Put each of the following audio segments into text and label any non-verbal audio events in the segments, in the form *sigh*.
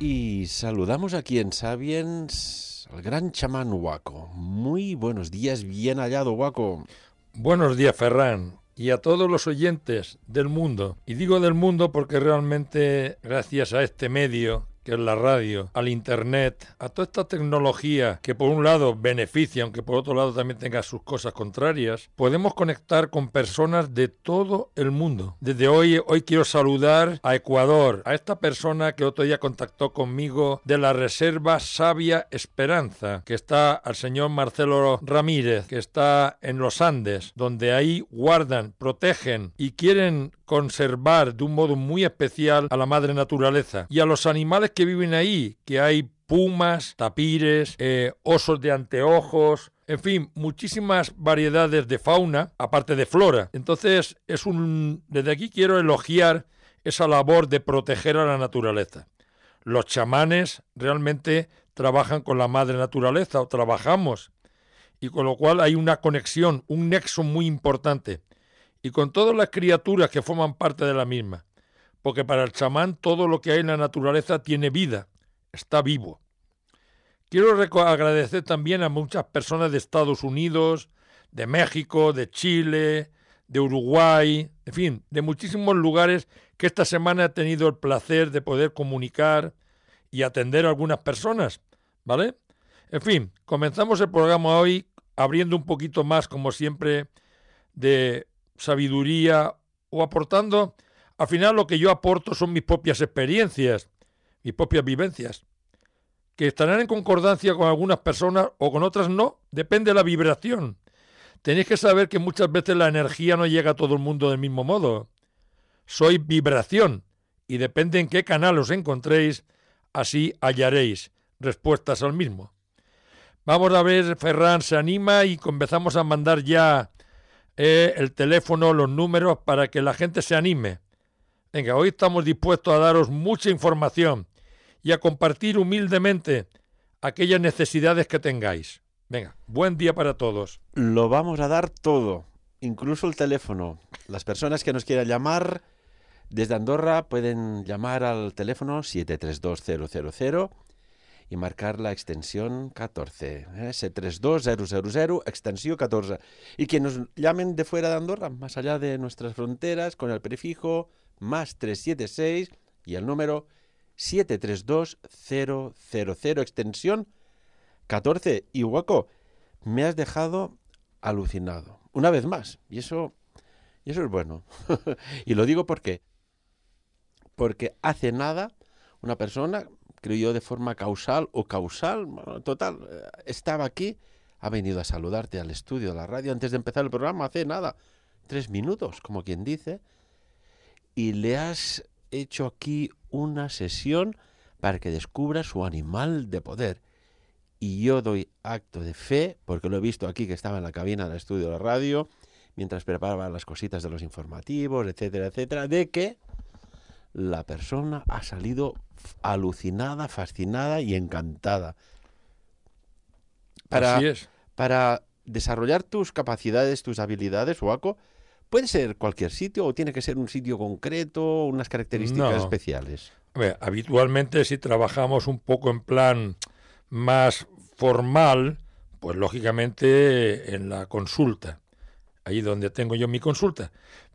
Y saludamos a quien Sabiens, al gran chamán Huaco. Muy buenos días, bien hallado Huaco. Buenos días, Ferran y a todos los oyentes del mundo. Y digo del mundo porque realmente gracias a este medio que es la radio, al internet, a toda esta tecnología que por un lado beneficia, aunque por otro lado también tenga sus cosas contrarias, podemos conectar con personas de todo el mundo. Desde hoy, hoy quiero saludar a Ecuador, a esta persona que otro día contactó conmigo de la Reserva Sabia Esperanza, que está al señor Marcelo Ramírez, que está en los Andes, donde ahí guardan, protegen y quieren conservar de un modo muy especial a la madre naturaleza y a los animales que viven ahí, que hay pumas, tapires, eh, osos de anteojos, en fin, muchísimas variedades de fauna, aparte de flora. Entonces, es un desde aquí quiero elogiar esa labor de proteger a la naturaleza. Los chamanes realmente trabajan con la madre naturaleza o trabajamos y con lo cual hay una conexión, un nexo muy importante y con todas las criaturas que forman parte de la misma, porque para el chamán todo lo que hay en la naturaleza tiene vida, está vivo. Quiero agradecer también a muchas personas de Estados Unidos, de México, de Chile, de Uruguay, en fin, de muchísimos lugares que esta semana he tenido el placer de poder comunicar y atender a algunas personas, ¿vale? En fin, comenzamos el programa hoy abriendo un poquito más, como siempre, de sabiduría o aportando, al final lo que yo aporto son mis propias experiencias, mis propias vivencias, que estarán en concordancia con algunas personas o con otras no, depende de la vibración. Tenéis que saber que muchas veces la energía no llega a todo el mundo del mismo modo. soy vibración y depende en qué canal os encontréis, así hallaréis respuestas al mismo. Vamos a ver, Ferran se anima y comenzamos a mandar ya eh, el teléfono, los números, para que la gente se anime. Venga, hoy estamos dispuestos a daros mucha información y a compartir humildemente aquellas necesidades que tengáis. Venga, buen día para todos. Lo vamos a dar todo, incluso el teléfono. Las personas que nos quieran llamar desde Andorra pueden llamar al teléfono 732000 y marcar la extensión 14. Eh, s 32000 extensión 14. Y que nos llamen de fuera de Andorra, más allá de nuestras fronteras, con el prefijo más 376 y el número 732000, extensión 14. Y hueco me has dejado alucinado. Una vez más. Y eso, y eso es bueno. *laughs* y lo digo porque. Porque hace nada una persona creo yo, de forma causal o causal, total, eh, estaba aquí, ha venido a saludarte al estudio de la radio antes de empezar el programa, hace nada, tres minutos, como quien dice, y le has hecho aquí una sesión para que descubra su animal de poder. Y yo doy acto de fe, porque lo he visto aquí que estaba en la cabina del estudio de la radio, mientras preparaba las cositas de los informativos, etcétera, etcétera, de que la persona ha salido alucinada, fascinada y encantada. Para, Para desarrollar tus capacidades, tus habilidades, Waco, ¿puede ser cualquier sitio o tiene que ser un sitio concreto, unas características especiales? habitualmente si trabajamos un poco en plan más formal, pues lógicamente en la consulta, ahí donde tengo yo mi consulta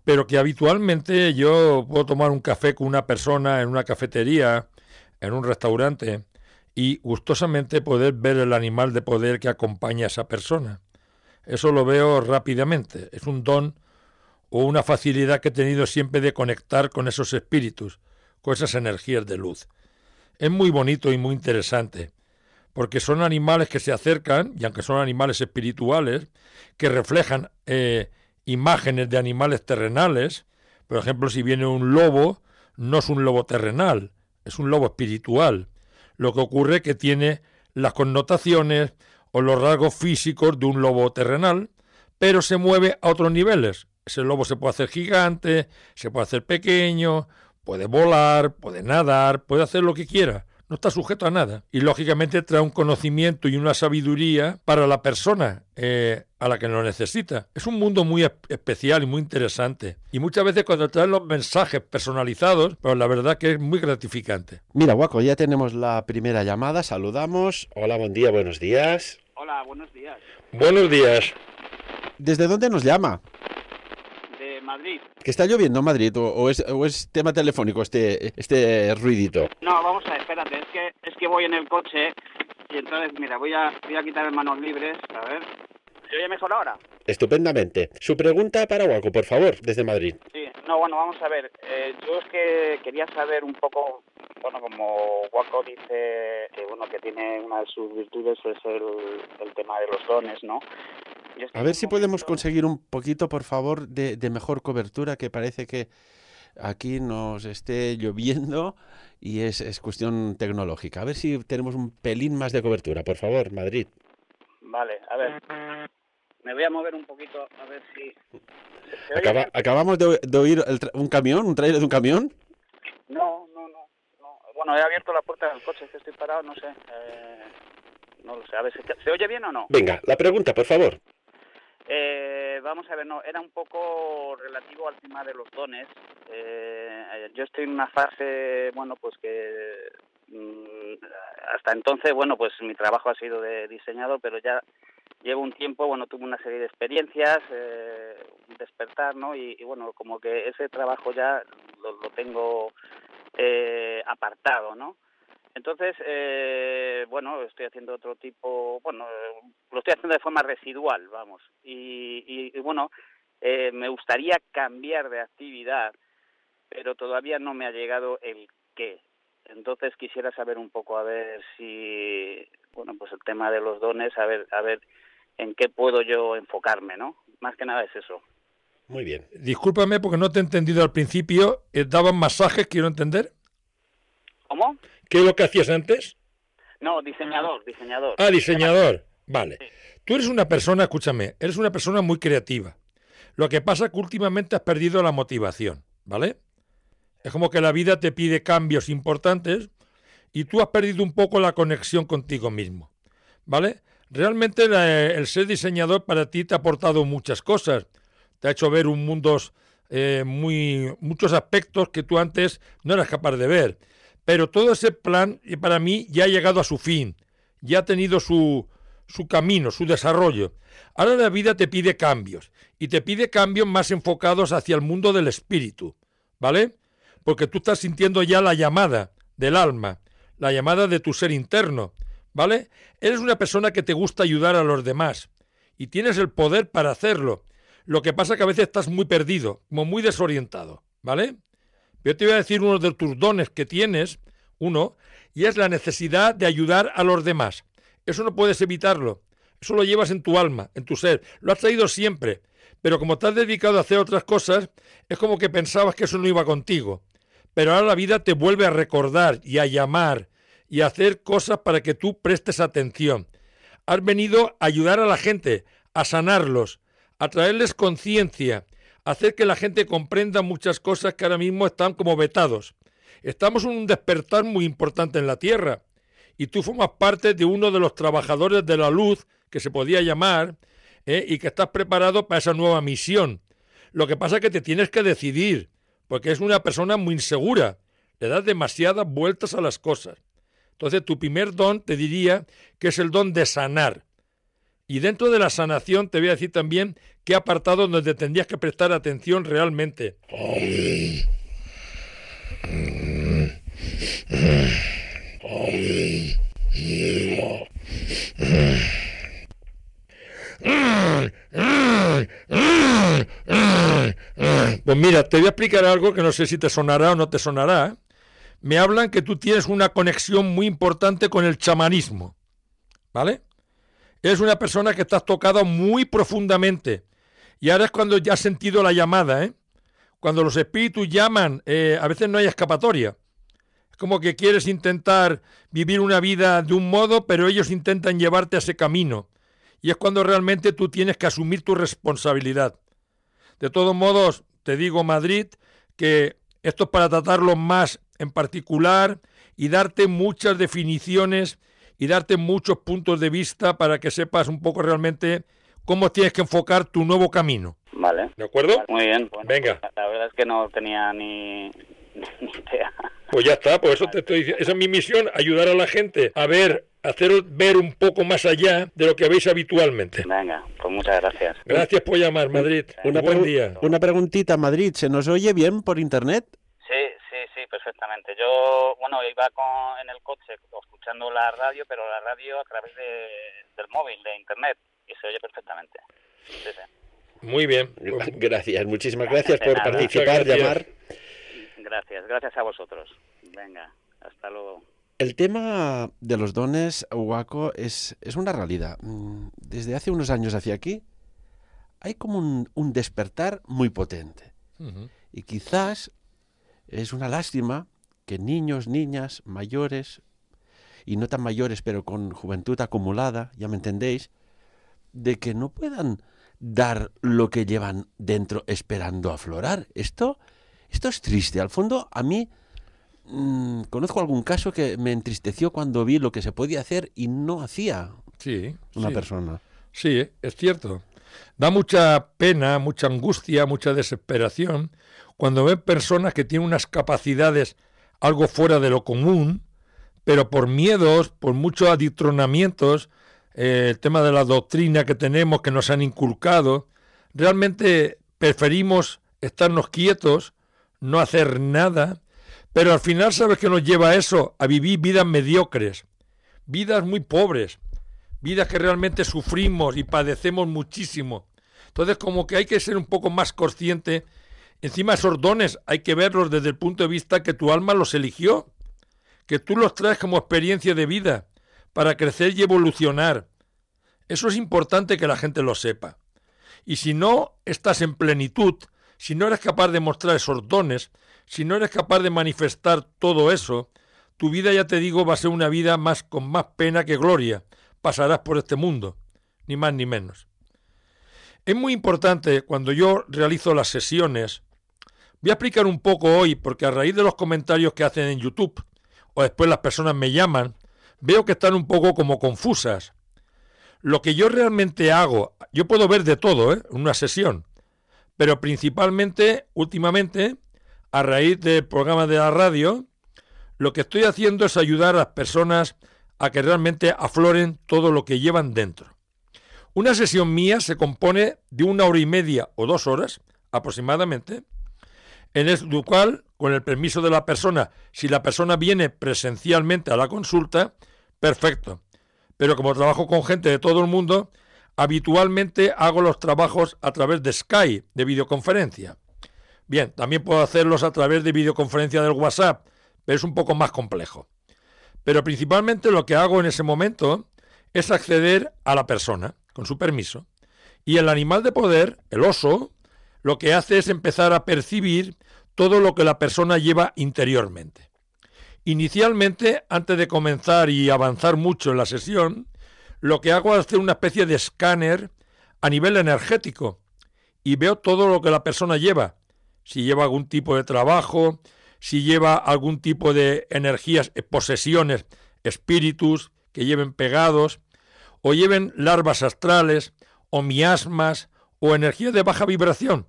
pero que habitualmente yo puedo tomar un café con una persona en una cafetería, en un restaurante, y gustosamente poder ver el animal de poder que acompaña a esa persona. Eso lo veo rápidamente. Es un don o una facilidad que he tenido siempre de conectar con esos espíritus, con esas energías de luz. Es muy bonito y muy interesante, porque son animales que se acercan, y aunque son animales espirituales, que reflejan eh, imágenes de animales terrenales. Por ejemplo, si viene un lobo, no es un lobo terrenal, es un lobo espiritual. Lo que ocurre es que tiene las connotaciones o los rasgos físicos de un lobo terrenal, pero se mueve a otros niveles. Ese lobo se puede hacer gigante, se puede hacer pequeño, puede volar, puede nadar, puede hacer lo que quiera no está sujeto a nada. Y lógicamente trae un conocimiento y una sabiduría para la persona eh, a la que lo necesita. Es un mundo muy especial y muy interesante. Y muchas veces cuando trae los mensajes personalizados, pues la verdad que es muy gratificante. Mira, Guaco, ya tenemos la primera llamada, saludamos. Hola, buen día, buenos días. Hola, buenos días. Buenos días. ¿Desde dónde nos llama? Madrid. ¿Que está lloviendo en Madrid o, es, tema telefónico este, este ruidito? No, vamos a, espérate, es que, voy en el coche y entonces, mira, voy a, voy a quitar manos libres, a ver. ¿Se oye mejor ahora? Estupendamente. Su pregunta para Guaco, por favor, desde Madrid. Sí, no, bueno, vamos a ver. Eh, yo es que quería saber un poco, bueno, como Waco dice que, uno que tiene una de sus virtudes es el, el tema de los dones, ¿no? A ver si podemos conseguir un poquito, por favor, de, mejor cobertura, que parece que aquí nos esté lloviendo y es, cuestión tecnológica. A ver si tenemos un pelín más de cobertura, por favor, Madrid. Vale, a ver. Me voy a mover un poquito, a ver si... ¿Acabamos de, oír un camión, un trailer de un camión? No, no, no, Bueno, he abierto la puerta del coche, estoy parado, no sé. Eh, no lo sé, a ver, ¿se oye bien o no? Venga, la pregunta, por favor. Eh, vamos a ver, no, era un poco relativo al tema de los dones. Eh, yo estoy en una fase, bueno, pues que mm, hasta entonces, bueno, pues mi trabajo ha sido de diseñado pero ya llevo un tiempo, bueno, tuve una serie de experiencias, eh, despertar, ¿no? Y, bueno, como que ese trabajo ya lo, lo tengo eh, apartado, ¿no? Entonces, eh, bueno, estoy haciendo otro tipo, bueno, lo estoy haciendo de forma residual, vamos. Y, y, bueno, eh, me gustaría cambiar de actividad, pero todavía no me ha llegado el qué. Entonces quisiera saber un poco a ver si, bueno, pues el tema de los dones, a ver, a ver en qué puedo yo enfocarme, ¿no? Más que nada es eso. Muy bien. Discúlpame porque no te he entendido al principio. Eh, ¿Daban masajes, quiero entender? ¿Cómo? ¿Qué es lo que hacías antes? No, diseñador, diseñador. Ah, diseñador. Vale. Tú eres una persona, escúchame, eres una persona muy creativa. Lo que pasa es que últimamente has perdido la motivación, ¿vale? Es como que la vida te pide cambios importantes y tú has perdido un poco la conexión contigo mismo, ¿vale? Realmente el ser diseñador para ti te ha aportado muchas cosas. Te ha hecho ver un mundo eh, muy, muchos aspectos que tú antes no eras capaz de ver. Pero todo ese plan eh, para mí ya ha llegado a su fin, ya ha tenido su, su camino, su desarrollo. Ahora la vida te pide cambios y te pide cambios más enfocados hacia el mundo del espíritu, ¿vale? Porque tú estás sintiendo ya la llamada del alma, la llamada de tu ser interno, ¿vale? Eres una persona que te gusta ayudar a los demás y tienes el poder para hacerlo. Lo que pasa que a veces estás muy perdido, como muy desorientado, ¿vale? Yo te voy a decir uno de tus dones que tienes, uno, y es la necesidad de ayudar a los demás. Eso no puedes evitarlo. Eso lo llevas en tu alma, en tu ser. Lo has traído siempre. Pero como te has dedicado a hacer otras cosas, es como que pensabas que eso no iba contigo. Pero ahora la vida te vuelve a recordar y a llamar y a hacer cosas para que tú prestes atención. Has venido a ayudar a la gente, a sanarlos, a traerles conciencia, hacer que la gente comprenda muchas cosas que ahora mismo están como vetados. Estamos en un despertar muy importante en la Tierra y tú formas parte de uno de los trabajadores de la luz, que se podía llamar, ¿eh? y que estás preparado para esa nueva misión. Lo que pasa es que te tienes que decidir, porque es una persona muy insegura, le das demasiadas vueltas a las cosas. Entonces tu primer don te diría que es el don de sanar. Y dentro de la sanación te voy a decir también qué apartado donde tendrías que prestar atención realmente. Pues mira, te voy a explicar algo que no sé si te sonará o no te sonará. Me hablan que tú tienes una conexión muy importante con el chamanismo. ¿Vale? es una persona que estás tocado muy profundamente. Y ahora es cuando ya has sentido la llamada, ¿eh? Cuando los espíritus llaman, eh, a veces no hay escapatoria. Es como que quieres intentar vivir una vida de un modo, pero ellos intentan llevarte a ese camino. Y es cuando realmente tú tienes que asumir tu responsabilidad. De todos modos, te digo, Madrid, que esto es para tratarlo más en particular y darte muchas definiciones y darte muchos puntos de vista para que sepas un poco realmente cómo tienes que enfocar tu nuevo camino. Vale. ¿De acuerdo? muy bien. Venga. la verdad es que no tenía ni, *laughs* idea. Pues ya está, por pues eso te estoy diciendo. Esa es mi misión, ayudar a la gente a ver, haceros ver un poco más allá de lo que veis habitualmente. Venga, pues muchas gracias. Gracias por llamar, Madrid. Un Buen día. una preguntita, Madrid. ¿Se nos oye bien por internet? perfectamente. Yo, bueno, iba con, en el coche escuchando la radio, pero la radio a través del móvil, de internet, y se oye perfectamente. Muy bien, *laughs* gracias, muchísimas gracias, por participar, llamar. Gracias, gracias a vosotros. Venga, hasta luego. El tema de los dones, Huaco, es, una realidad. Mm, desde hace unos años hacia aquí hay como un, un despertar muy potente. Y quizás es una lástima que niños, niñas, mayores, y no tan mayores, pero con juventud acumulada, ya me entendéis, de que no puedan dar lo que llevan dentro esperando aflorar. Esto, esto es triste. Al fondo, a mí mm, conozco algún caso que me entristeció cuando vi lo que se podía hacer y no hacía una persona. Sí, es cierto. Da mucha pena, mucha angustia, mucha desesperación cuando ven personas que tienen unas capacidades algo fuera de lo común, pero por miedos, por muchos aditronamientos, eh, el tema de la doctrina que tenemos, que nos han inculcado, realmente preferimos estarnos quietos, no hacer nada, pero al final sabes que nos lleva a eso, a vivir vidas mediocres, vidas muy pobres, vidas que realmente sufrimos y padecemos muchísimo. Entonces como que hay que ser un poco más consciente Encima esos dones hay que verlos desde el punto de vista que tu alma los eligió, que tú los traes como experiencia de vida para crecer y evolucionar. Eso es importante que la gente lo sepa. Y si no estás en plenitud, si no eres capaz de mostrar esos dones, si no eres capaz de manifestar todo eso, tu vida, ya te digo, va a ser una vida más con más pena que gloria. Pasarás por este mundo, ni más ni menos. Es muy importante cuando yo realizo las sesiones Voy a explicar un poco hoy, porque a raíz de los comentarios que hacen en YouTube, o después las personas me llaman, veo que están un poco como confusas. Lo que yo realmente hago, yo puedo ver de todo, ¿eh? una sesión, pero principalmente, últimamente, a raíz del programa de la radio, lo que estoy haciendo es ayudar a las personas a que realmente afloren todo lo que llevan dentro. Una sesión mía se compone de una hora y media o dos horas aproximadamente, en el cual, con el permiso de la persona, si la persona viene presencialmente a la consulta, perfecto. Pero como trabajo con gente de todo el mundo, habitualmente hago los trabajos a través de Skype, de videoconferencia. Bien, también puedo hacerlos a través de videoconferencia del WhatsApp, pero es un poco más complejo. Pero principalmente lo que hago en ese momento es acceder a la persona, con su permiso, y el animal de poder, el oso, lo que hace es empezar a percibir todo lo que la persona lleva interiormente. Inicialmente, antes de comenzar y avanzar mucho en la sesión, lo que hago es hacer una especie de escáner a nivel energético y veo todo lo que la persona lleva, si lleva algún tipo de trabajo, si lleva algún tipo de energías, eh, posesiones, espíritus que lleven pegados, o lleven larvas astrales, o miasmas, o energías de baja vibración,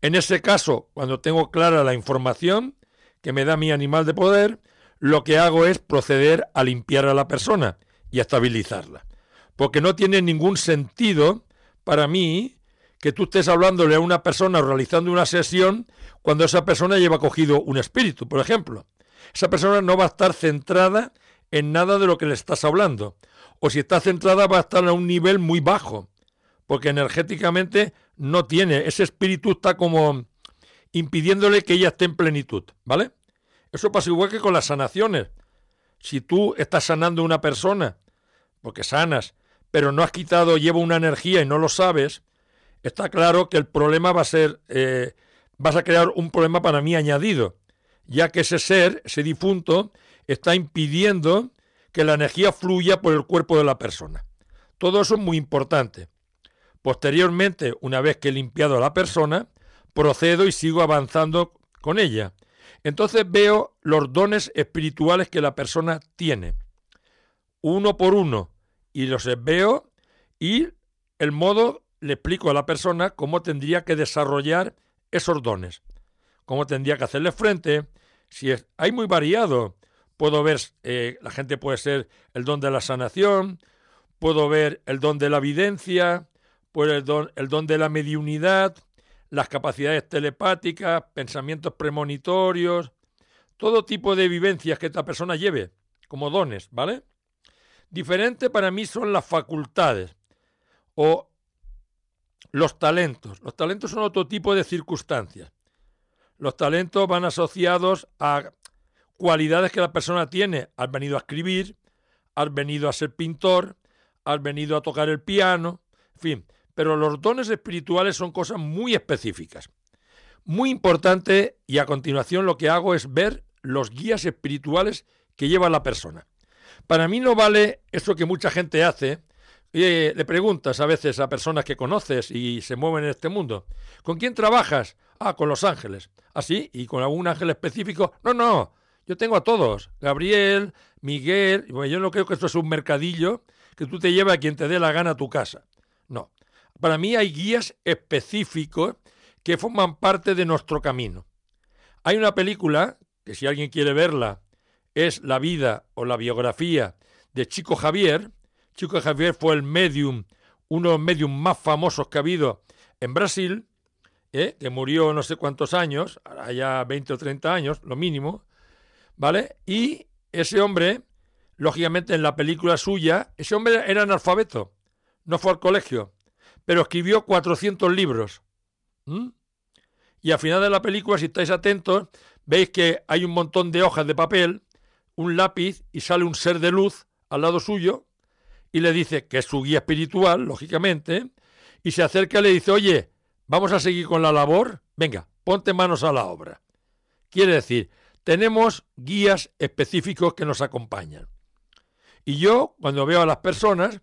en ese caso, cuando tengo clara la información que me da mi animal de poder, lo que hago es proceder a limpiar a la persona y a estabilizarla. Porque no tiene ningún sentido para mí que tú estés hablándole a una persona o realizando una sesión cuando esa persona lleva cogido un espíritu, por ejemplo. Esa persona no va a estar centrada en nada de lo que le estás hablando. O si está centrada va a estar a un nivel muy bajo, porque energéticamente no tiene, ese espíritu está como impidiéndole que ella esté en plenitud, ¿vale? Eso pasa igual que con las sanaciones. Si tú estás sanando a una persona, porque sanas, pero no has quitado, lleva una energía y no lo sabes, está claro que el problema va a ser, eh, vas a crear un problema para mí añadido, ya que ese ser, ese difunto, está impidiendo que la energía fluya por el cuerpo de la persona. Todo eso es muy importante. Posteriormente, una vez que he limpiado a la persona, procedo y sigo avanzando con ella. Entonces veo los dones espirituales que la persona tiene, uno por uno, y los veo y el modo le explico a la persona cómo tendría que desarrollar esos dones, cómo tendría que hacerle frente. Si es, hay muy variado, puedo ver, eh, la gente puede ser el don de la sanación, puedo ver el don de la evidencia, pues el don, el don de la mediunidad, las capacidades telepáticas, pensamientos premonitorios, todo tipo de vivencias que esta persona lleve, como dones, ¿vale? Diferente para mí son las facultades o los talentos. Los talentos son otro tipo de circunstancias. Los talentos van asociados a cualidades que la persona tiene. Has venido a escribir, has venido a ser pintor, has venido a tocar el piano, en fin, pero los dones espirituales son cosas muy específicas. Muy importante, y a continuación lo que hago es ver los guías espirituales que lleva la persona. Para mí no vale eso que mucha gente hace. Eh, le preguntas a veces a personas que conoces y se mueven en este mundo, ¿con quién trabajas? Ah, con los ángeles. ¿Así? ¿Ah, ¿Y con algún ángel específico? No, no. Yo tengo a todos. Gabriel, Miguel. Bueno, yo no creo que esto es un mercadillo que tú te lleves a quien te dé la gana a tu casa. No. Para mí hay guías específicos que forman parte de nuestro camino. Hay una película, que si alguien quiere verla, es La vida o la biografía de Chico Javier. Chico Javier fue el medium, uno de los mediums más famosos que ha habido en Brasil, ¿eh? que murió no sé cuántos años, allá 20 o 30 años, lo mínimo, ¿vale? Y ese hombre, lógicamente en la película suya, ese hombre era analfabeto, no fue al colegio pero escribió 400 libros. ¿Mm? Y al final de la película, si estáis atentos, veis que hay un montón de hojas de papel, un lápiz y sale un ser de luz al lado suyo y le dice que es su guía espiritual, lógicamente, y se acerca y le dice, oye, vamos a seguir con la labor, venga, ponte manos a la obra. Quiere decir, tenemos guías específicos que nos acompañan. Y yo, cuando veo a las personas,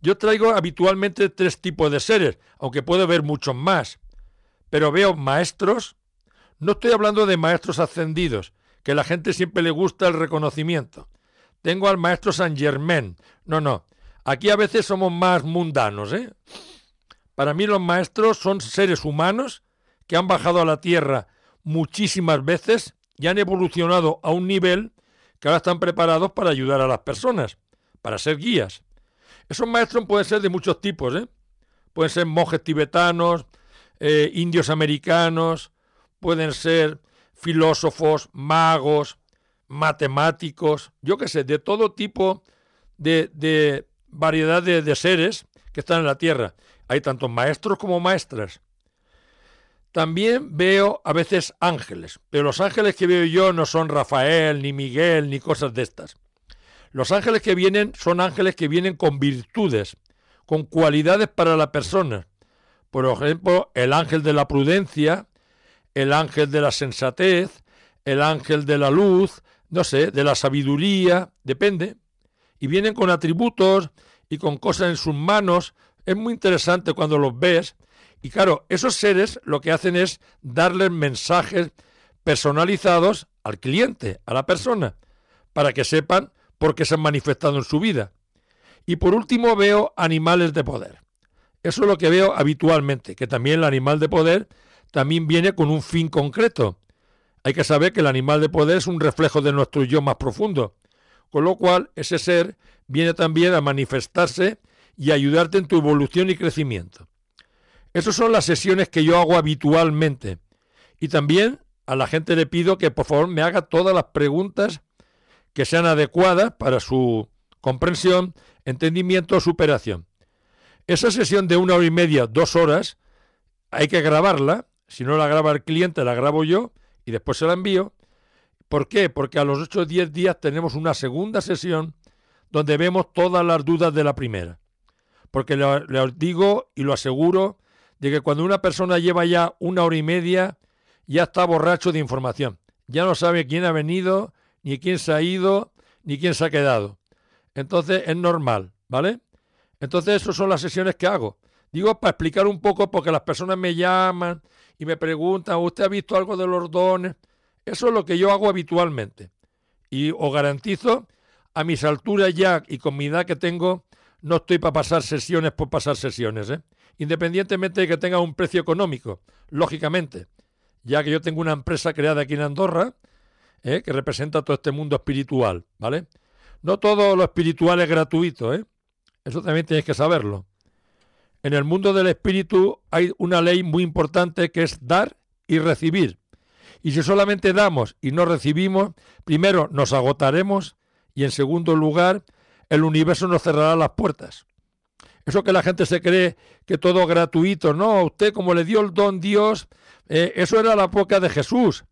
yo traigo habitualmente tres tipos de seres, aunque puedo ver muchos más. Pero veo maestros. No estoy hablando de maestros ascendidos, que a la gente siempre le gusta el reconocimiento. Tengo al maestro Saint Germain. No, no. Aquí a veces somos más mundanos, ¿eh? Para mí los maestros son seres humanos que han bajado a la Tierra muchísimas veces y han evolucionado a un nivel que ahora están preparados para ayudar a las personas, para ser guías. Esos maestros pueden ser de muchos tipos, ¿eh? Pueden ser monjes tibetanos, eh, indios americanos, pueden ser filósofos, magos, matemáticos, yo qué sé, de todo tipo de, de variedad de, de seres que están en la Tierra. Hay tantos maestros como maestras. También veo a veces ángeles, pero los ángeles que veo yo no son Rafael, ni Miguel, ni cosas de estas. Los ángeles que vienen son ángeles que vienen con virtudes, con cualidades para la persona. Por ejemplo, el ángel de la prudencia, el ángel de la sensatez, el ángel de la luz, no sé, de la sabiduría, depende. Y vienen con atributos y con cosas en sus manos. Es muy interesante cuando los ves. Y claro, esos seres lo que hacen es darles mensajes personalizados al cliente, a la persona, para que sepan porque se han manifestado en su vida. Y por último veo animales de poder. Eso es lo que veo habitualmente, que también el animal de poder también viene con un fin concreto. Hay que saber que el animal de poder es un reflejo de nuestro yo más profundo, con lo cual ese ser viene también a manifestarse y a ayudarte en tu evolución y crecimiento. Esas son las sesiones que yo hago habitualmente. Y también a la gente le pido que por favor me haga todas las preguntas que sean adecuadas para su comprensión, entendimiento o superación. Esa sesión de una hora y media, dos horas, hay que grabarla. Si no la graba el cliente, la grabo yo y después se la envío. ¿Por qué? Porque a los 8 o 10 días tenemos una segunda sesión donde vemos todas las dudas de la primera. Porque le digo y lo aseguro de que cuando una persona lleva ya una hora y media, ya está borracho de información. Ya no sabe quién ha venido, ni quién se ha ido, ni quién se ha quedado. Entonces es normal, ¿vale? Entonces esas son las sesiones que hago. Digo para explicar un poco porque las personas me llaman y me preguntan, ¿usted ha visto algo de los dones? Eso es lo que yo hago habitualmente. Y os garantizo, a mis alturas ya y con mi edad que tengo, no estoy para pasar sesiones por pasar sesiones, ¿eh? independientemente de que tenga un precio económico, lógicamente, ya que yo tengo una empresa creada aquí en Andorra ¿eh? que representa todo este mundo espiritual, ¿vale? No todo lo espiritual es gratuito, ¿eh? Eso también tienes que saberlo. En el mundo del espíritu hay una ley muy importante que es dar y recibir. Y si solamente damos y no recibimos, primero nos agotaremos y en segundo lugar el universo nos cerrará las puertas. Eso que la gente se cree que todo gratuito, no, a usted como le dio el don Dios, eh, eso era la época de Jesús.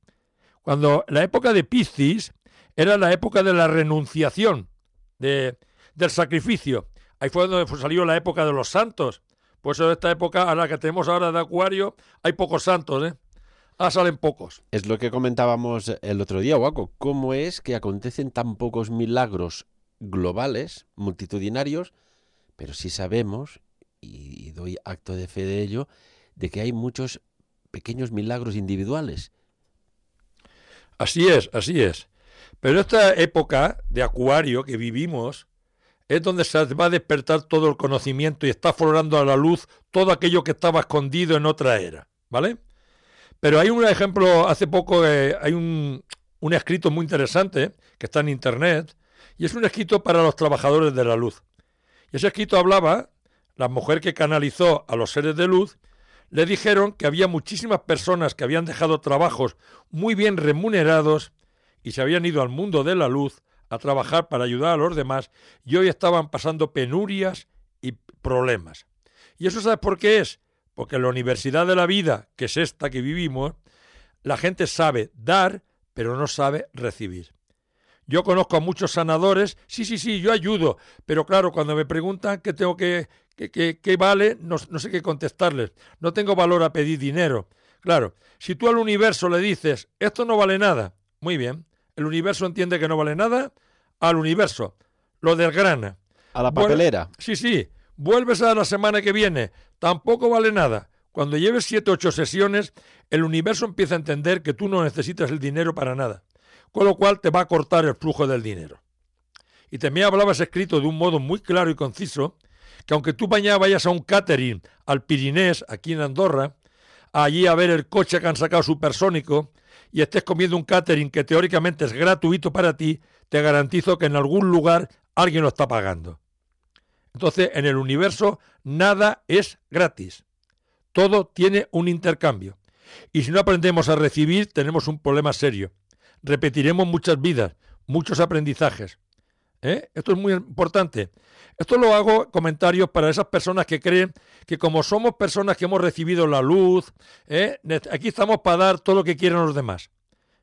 Cuando la época de Piscis era la época de la renunciación, del sacrificio. Ahí fue donde salió la época de los santos. Por eso esta época, a la que tenemos ahora de Acuario, hay pocos santos, ¿eh? Ah, salen pocos. Es lo que comentábamos el otro día, Guaco. ¿Cómo es que acontecen tan pocos milagros globales, multitudinarios, pero sí sabemos, y doy acto de fe de ello, de que hay muchos pequeños milagros individuales Así es, así es. Pero esta época de acuario que vivimos es donde se va a despertar todo el conocimiento y está aflorando a la luz todo aquello que estaba escondido en otra era, ¿vale? Pero hay un ejemplo, hace poco eh, hay un, un escrito muy interesante que está en internet y es un escrito para los trabajadores de la luz. Y ese escrito hablaba, la mujer que canalizó a los seres de luz, le dijeron que había muchísimas personas que habían dejado trabajos muy bien remunerados y se habían ido al mundo de la luz a trabajar para ayudar a los demás y hoy estaban pasando penurias y problemas. ¿Y eso sabes por qué es? Porque en la universidad de la vida, que es esta que vivimos, la gente sabe dar, pero no sabe recibir. Yo conozco a muchos sanadores, sí, sí, sí, yo ayudo, pero claro, cuando me preguntan qué tengo que, ¿Qué, vale? No, sé qué contestarles. No tengo valor a pedir dinero. Claro, si tú al universo le dices, esto no vale nada, muy bien, el universo entiende que no vale nada, al universo, lo desgrana. A la papelera. sí, sí, vuelves a la semana que viene, tampoco vale nada. Cuando lleves siete, ocho sesiones, el universo empieza a entender que tú no necesitas el dinero para nada, con lo cual te va a cortar el flujo del dinero. Y también hablabas escrito de un modo muy claro y conciso que aunque tú mañana vayas a un catering al Pirinés, aquí en Andorra, allí a ver el coche que han sacado supersónico y estés comiendo un catering que teóricamente es gratuito para ti, te garantizo que en algún lugar alguien lo está pagando. Entonces, en el universo nada es gratis. Todo tiene un intercambio. Y si no aprendemos a recibir, tenemos un problema serio. Repetiremos muchas vidas, muchos aprendizajes. ¿Eh? Esto es muy importante. Esto lo hago comentarios para esas personas que creen que como somos personas que hemos recibido la luz, ¿eh? aquí estamos para dar todo lo que quieran los demás.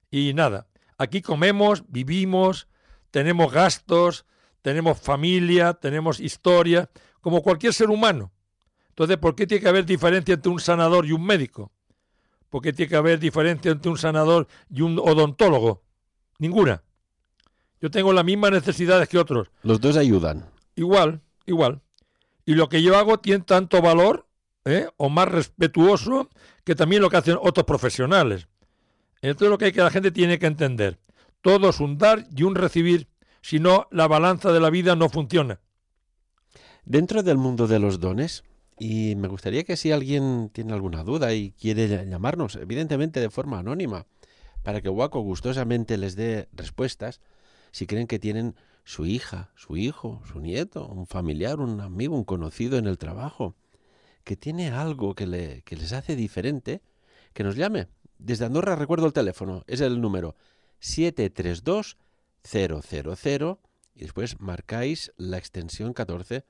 Y nada, aquí comemos, vivimos, tenemos gastos, tenemos familia, tenemos historia, como cualquier ser humano. Entonces, ¿por qué tiene que haber diferencia entre un sanador y un médico? ¿Por qué tiene que haber diferencia entre un sanador y un odontólogo? Ninguna. Yo tengo las mismas necesidades que otros. Los dos ayudan. Igual, igual. Y lo que yo hago tiene tanto valor ¿eh? o más respetuoso que también lo que hacen otros profesionales. es lo que, hay que la gente tiene que entender. Todo es un dar y un recibir, si no la balanza de la vida no funciona. Dentro del mundo de los dones, y me gustaría que si alguien tiene alguna duda y quiere llamarnos, evidentemente de forma anónima, para que Waco gustosamente les dé respuestas, si creen que tienen su hija, su hijo, su nieto, un familiar, un amigo, un conocido en el trabajo, que tiene algo que, les hace diferente, que nos llame. Desde Andorra recuerdo el teléfono, es el número 732 000 y después marcáis la extensión 14.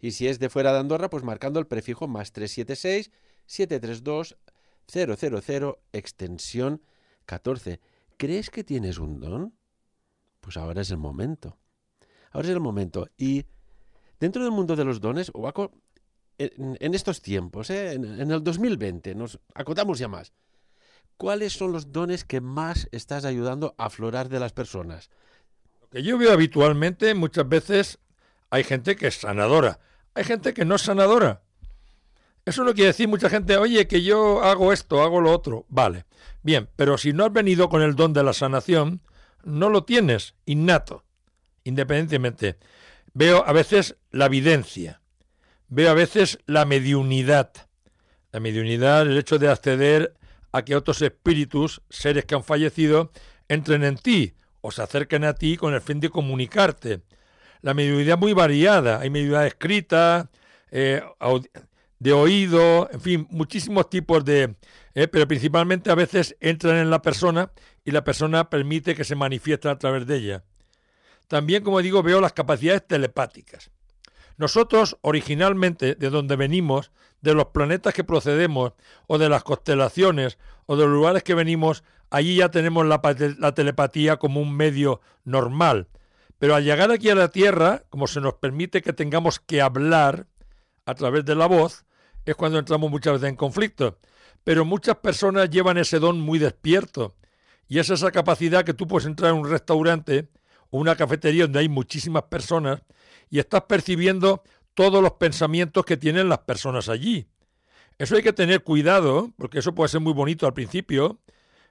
Y si es de fuera de Andorra, pues marcando el prefijo más 376 732 000 extensión 14. ¿Crees que tienes un don? pues ahora es el momento. Ahora es el momento. Y dentro del mundo de los dones, Waco, en, estos tiempos, ¿eh? en, en, el 2020, nos acotamos ya más. ¿Cuáles son los dones que más estás ayudando a aflorar de las personas? Lo que yo veo habitualmente, muchas veces hay gente que es sanadora, hay gente que no es sanadora. Eso no quiere decir mucha gente, oye, que yo hago esto, hago lo otro. Vale, bien, pero si no has venido con el don de la sanación, no lo tienes innato, independientemente. Veo a veces la evidencia, veo a veces la mediunidad. La mediunidad, el hecho de acceder a que otros espíritus, seres que han fallecido, entren en ti o se acerquen a ti con el fin de comunicarte. La mediunidad muy variada, hay mediunidad escrita, eh, de oído, en fin, muchísimos tipos de, eh, pero principalmente a veces entran en la persona y la persona permite que se manifiesten a través de ella. También, como digo, veo las capacidades telepáticas. Nosotros, originalmente, de donde venimos, de los planetas que procedemos, o de las constelaciones, o de los lugares que venimos, allí ya tenemos la telepatía como un medio normal. Pero al llegar aquí a la Tierra, como se nos permite que tengamos que hablar a través de la voz, es cuando entramos muchas veces en conflicto. Pero muchas personas llevan ese don muy despierto y es esa capacidad que tú puedes entrar en un restaurante o una cafetería donde hay muchísimas personas y estás percibiendo todos los pensamientos que tienen las personas allí. Eso hay que tener cuidado, porque eso puede ser muy bonito al principio,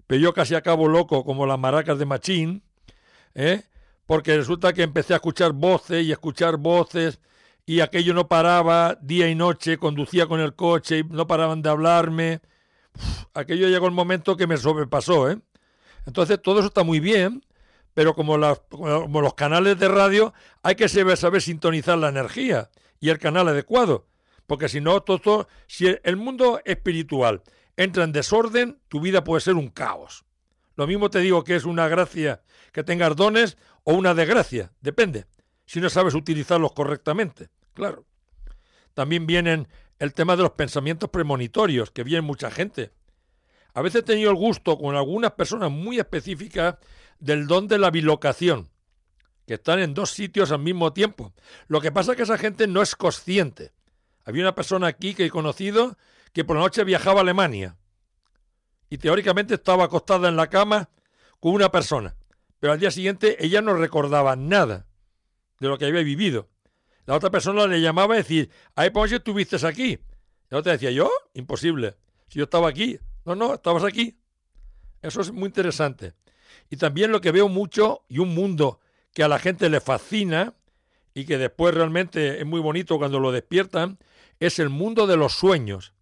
pero yo casi acabo loco como las maracas de Machín, ¿eh? porque resulta que empecé a escuchar voces y escuchar voces y aquello no paraba día y noche, conducía con el coche y no paraban de hablarme aquello llegó el momento que me sobrepasó, ¿eh? Entonces todo eso está muy bien, pero como, los canales de radio hay que saber, saber, sintonizar la energía y el canal adecuado, porque si no, todo, todo, si el mundo espiritual entra en desorden, tu vida puede ser un caos. Lo mismo te digo que es una gracia que tengas dones o una desgracia, depende, si no sabes utilizarlos correctamente, claro. También vienen el tema de los pensamientos premonitorios, que viene mucha gente. A veces he tenido el gusto con algunas personas muy específicas del don de la bilocación, que están en dos sitios al mismo tiempo. Lo que pasa es que esa gente no es consciente. Había una persona aquí que he conocido que por la noche viajaba a Alemania y teóricamente estaba acostada en la cama con una persona, pero al día siguiente ella no recordaba nada de lo que había vivido. La otra persona le llamaba y decía, ay, por qué estuviste aquí? La otra decía, ¿yo? Imposible. Si yo estaba aquí. No, no, estabas aquí. Eso es muy interesante. Y también lo que veo mucho y un mundo que a la gente le fascina y que después realmente es muy bonito cuando lo despiertan, es el mundo de los sueños.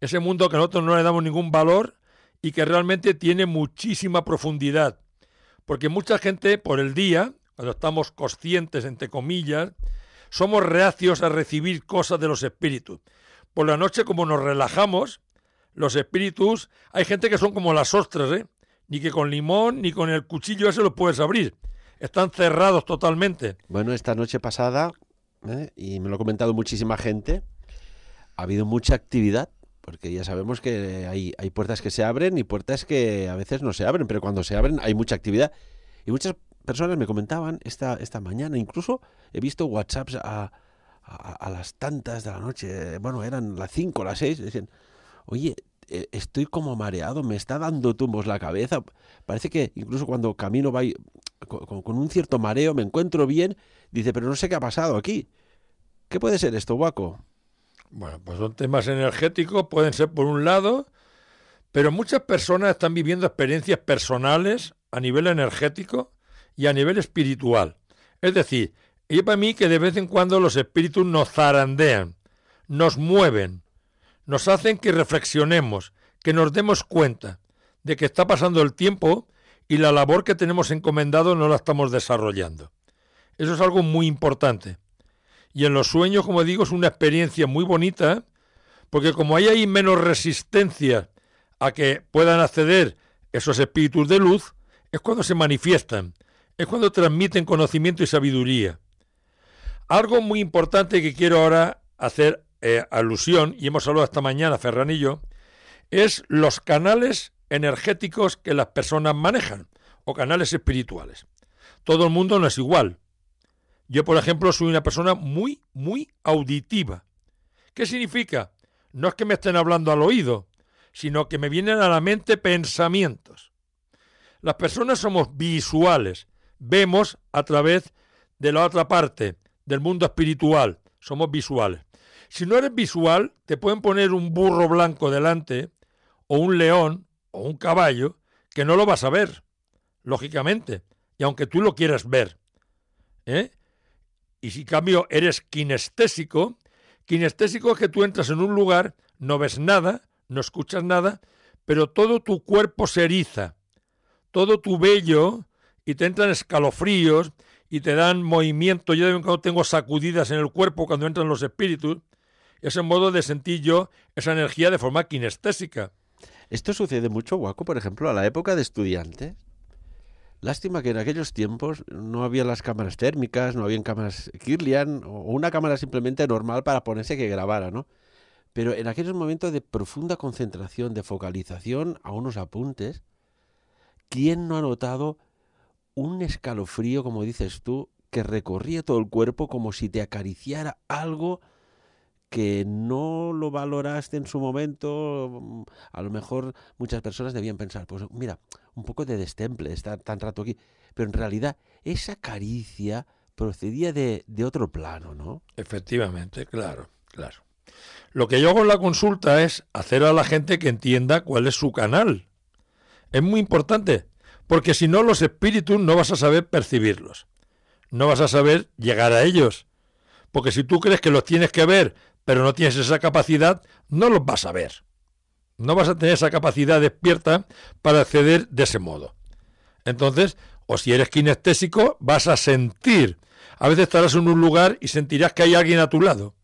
Ese mundo que nosotros no le damos ningún valor y que realmente tiene muchísima profundidad. Porque mucha gente por el día, cuando estamos conscientes, entre comillas, somos reacios a recibir cosas de los espíritus. Por la noche, como nos relajamos, los espíritus, hay gente que son como las ostras, ¿eh? Ni que con limón ni con el cuchillo se los puedes abrir. Están cerrados totalmente. Bueno, esta noche pasada, ¿eh? y me lo ha comentado muchísima gente, ha habido mucha actividad porque ya sabemos que hay, hay, puertas que se abren y puertas que a veces no se abren, pero cuando se abren hay mucha actividad. Y muchas personas me comentaban esta, esta mañana, incluso he visto WhatsApps a, las tantas de la noche, bueno, eran las 5, las 6, decían, oye, e, estoy como mareado, me está dando tumbos la cabeza, parece que incluso cuando camino va con, con, un cierto mareo, me encuentro bien, dice, pero no sé qué ha pasado aquí. ¿Qué puede ser esto, Guaco? Bueno, pues son temas energéticos, pueden ser por un lado, pero muchas personas están viviendo experiencias personales a nivel energético y a nivel espiritual. Es decir, y para mí que de vez en cuando los espíritus nos zarandean, nos mueven, nos hacen que reflexionemos, que nos demos cuenta de que está pasando el tiempo y la labor que tenemos encomendado no la estamos desarrollando. Eso es algo muy importante. Y en los sueños, como digo, es una experiencia muy bonita, porque como hay ahí menos resistencia a que puedan acceder esos espíritus de luz, es cuando se manifiestan es cuando transmiten conocimiento y sabiduría. Algo muy importante que quiero ahora hacer eh, alusión, y hemos hablado esta mañana, Ferran y yo, es los canales energéticos que las personas manejan, o canales espirituales. Todo el mundo no es igual. Yo, por ejemplo, soy una persona muy, muy auditiva. ¿Qué significa? No es que me estén hablando al oído, sino que me vienen a la mente pensamientos. Las personas somos visuales, vemos a través de la otra parte, del mundo espiritual. Somos visuales. Si no eres visual, te pueden poner un burro blanco delante, o un león, o un caballo, que no lo vas a ver, lógicamente, y aunque tú lo quieras ver. ¿eh? Y si cambio eres kinestésico, kinestésico es que tú entras en un lugar, no ves nada, no escuchas nada, pero todo tu cuerpo se eriza, todo tu vello y te entran escalofríos y te dan movimiento. Yo de vez en cuando tengo sacudidas en el cuerpo cuando entran los espíritus. Es el modo de sentir yo esa energía de forma kinestésica. Esto sucede mucho, Guaco, por ejemplo, a la época de estudiantes. Lástima que en aquellos tiempos no había las cámaras térmicas, no había cámaras Kirlian o una cámara simplemente normal para ponerse que grabara, ¿no? Pero en aquellos momentos de profunda concentración, de focalización a unos apuntes, ¿quién no ha notado un escalofrío, como dices tú, que recorría todo el cuerpo como si te acariciara algo que no lo valoraste en su momento. Mm, a lo mejor muchas personas debían pensar, pues mira, un poco de destemple estar tan rato aquí. Pero en realidad esa caricia procedía de, de otro plano, ¿no? Efectivamente, claro, claro. Lo que yo hago en la consulta es hacer a la gente que entienda cuál es su canal. Es muy importante porque si no los espíritus no vas a saber percibirlos, no vas a saber llegar a ellos, porque si tú crees que los tienes que ver, pero no tienes esa capacidad, no los vas a ver. No vas a tener esa capacidad despierta para acceder de ese modo. Entonces, o si eres kinestésico, vas a sentir. A veces estarás en un lugar y sentirás que hay alguien a tu lado.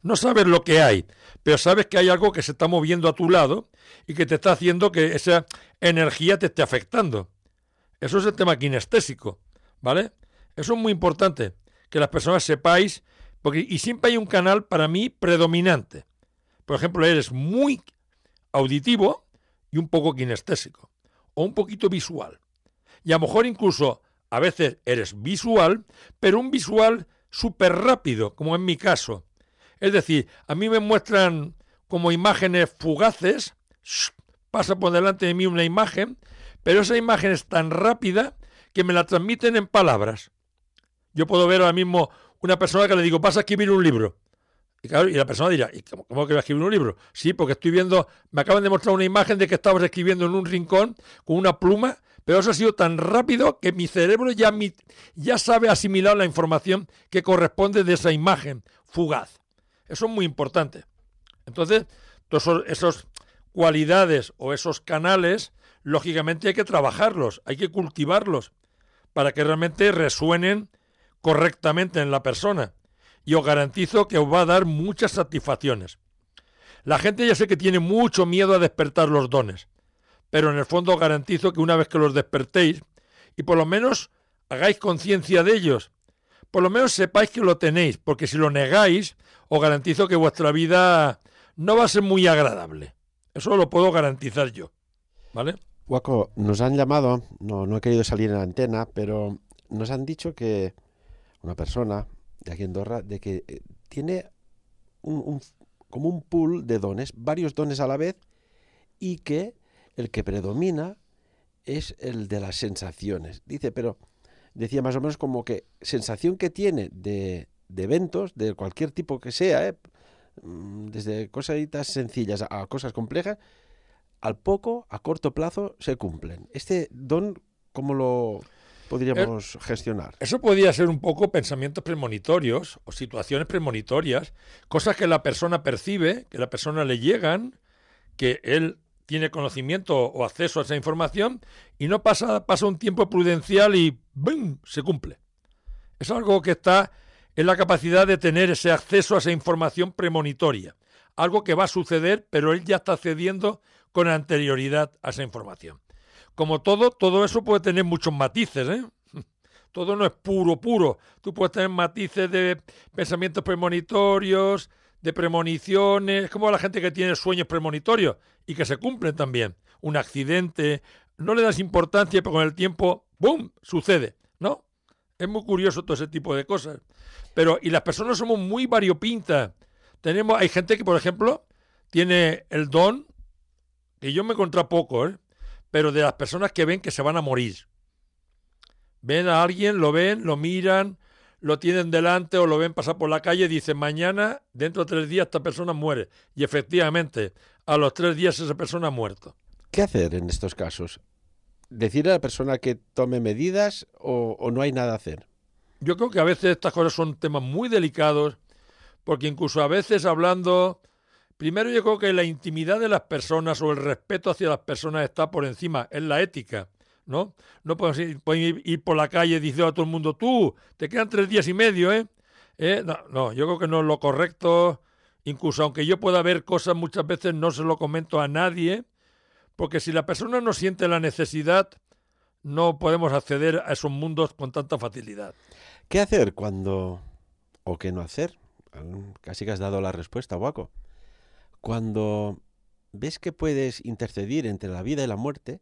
No sabes lo que hay, pero sabes que hay algo que se está moviendo a tu lado y que te está haciendo que esa energía te esté afectando. Eso es el tema kinestésico, ¿vale? Eso es muy importante, que las personas sepáis, porque y siempre hay un canal para mí predominante. Por ejemplo, eres muy auditivo y un poco kinestésico, o un poquito visual. Y a lo mejor incluso a veces eres visual, pero un visual súper rápido, como en mi caso. Es decir, a mí me muestran como imágenes fugaces, pasa por delante de mí una imagen pero esa imagen es tan rápida que me la transmiten en palabras. Yo puedo ver ahora mismo una persona que le digo, vas a escribir un libro. Y, la persona dirá, cómo, que voy a escribir un libro? Sí, porque estoy viendo, me acaban de mostrar una imagen de que estabas escribiendo en un rincón con una pluma, pero eso ha sido tan rápido que mi cerebro ya, ya sabe asimilar la información que corresponde de esa imagen fugaz. Eso es muy importante. Entonces, todas esas cualidades o esos canales lógicamente hay que trabajarlos, hay que cultivarlos para que realmente resuenen correctamente en la persona. Y os garantizo que os va a dar muchas satisfacciones. La gente ya sé que tiene mucho miedo a despertar los dones, pero en el fondo os garantizo que una vez que los despertéis, y por lo menos hagáis conciencia de ellos, por lo menos sepáis que lo tenéis, porque si lo negáis, os garantizo que vuestra vida no va a ser muy agradable. Eso lo puedo garantizar yo. ¿Vale? Waco, nos han llamado, no, no he querido salir en la antena, pero nos han dicho que una persona de aquí en Dorra, de que eh, tiene como un pool de dones, varios dones a la vez, y que el que predomina es el de las sensaciones. Dice, pero decía más o menos como que sensación que tiene de, eventos, de cualquier tipo que sea, ¿eh? mm, desde cosas sencillas a cosas complejas, al poco, a corto plazo, se cumplen. Este don, ¿cómo lo podríamos eh, gestionar? Eso podría ser un poco pensamientos premonitorios o situaciones premonitorias, cosas que la persona percibe, que la persona le llegan, que él tiene conocimiento o acceso a esa información y no pasa, pasa un tiempo prudencial y ¡bum! se cumple. Es algo que está en la capacidad de tener ese acceso a esa información premonitoria. Algo que va a suceder, pero él ya está cediendo con anterioridad a esa información. Como todo, todo eso puede tener muchos matices, ¿eh? *laughs* Todo no es puro, puro. Tú puedes tener matices de pensamientos premonitorios, de premoniciones, como la gente que tiene sueños premonitorios y que se cumplen también. Un accidente, no le das importancia, pero con el tiempo, ¡boom!, sucede, ¿no? Es muy curioso todo ese tipo de cosas. Pero, y las personas somos muy variopintas. Tenemos, hay gente que, por ejemplo, tiene el don que yo me contrapoco poco, ¿eh? pero de las personas que ven que se van a morir. Ven a alguien, lo ven, lo miran, lo tienen delante o lo ven pasar por la calle y dicen, mañana, dentro de tres días, esta persona muere. Y efectivamente, a los tres días esa persona ha muerto. ¿Qué hacer en estos casos? ¿Decir a la persona que tome medidas o, o no hay nada a hacer? Yo creo que a veces estas cosas son temas muy delicados, porque incluso a veces hablando Primero yo creo que la intimidad de las personas o el respeto hacia las personas está por encima, es la ética. ¿no? No podemos ir, por la calle diciendo a todo el mundo, tú, te quedan tres días y medio, ¿eh? ¿eh? No, no, yo creo que no es lo correcto. Incluso aunque yo pueda ver cosas, muchas veces no se lo comento a nadie, porque si la persona no siente la necesidad, no podemos acceder a esos mundos con tanta facilidad. ¿Qué hacer cuando... o qué no hacer? Casi que has dado la respuesta, Guaco. Cuando ves que puedes intercedir entre la vida y la muerte,